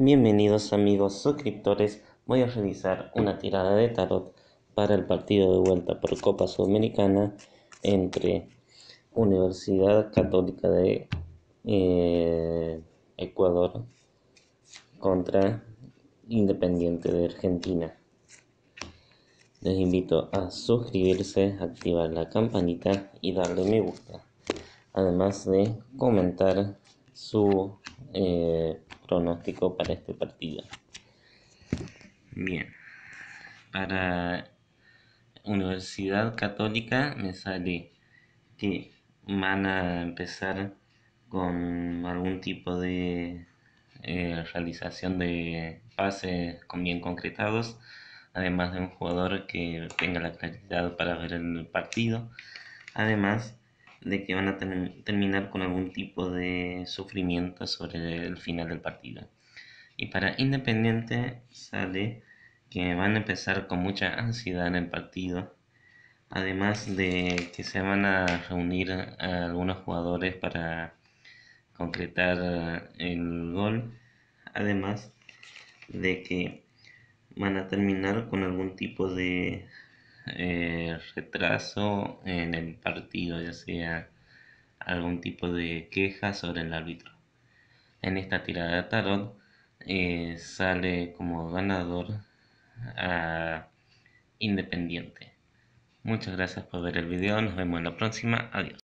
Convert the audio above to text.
Bienvenidos amigos suscriptores, voy a realizar una tirada de tarot para el partido de vuelta por Copa Sudamericana entre Universidad Católica de eh, Ecuador contra Independiente de Argentina. Les invito a suscribirse, activar la campanita y darle me gusta, además de comentar su eh, pronóstico para este partido. Bien, para Universidad Católica me sale que van a empezar con algún tipo de eh, realización de pases con bien concretados, además de un jugador que tenga la calidad para ver el partido. Además, de que van a terminar con algún tipo de sufrimiento sobre el final del partido. Y para Independiente sale que van a empezar con mucha ansiedad en el partido, además de que se van a reunir algunos jugadores para concretar el gol, además de que van a terminar con algún tipo de eh, retraso en el partido, ya sea algún tipo de queja sobre el árbitro. En esta tirada de tarot eh, sale como ganador a Independiente. Muchas gracias por ver el video, nos vemos en la próxima, adiós.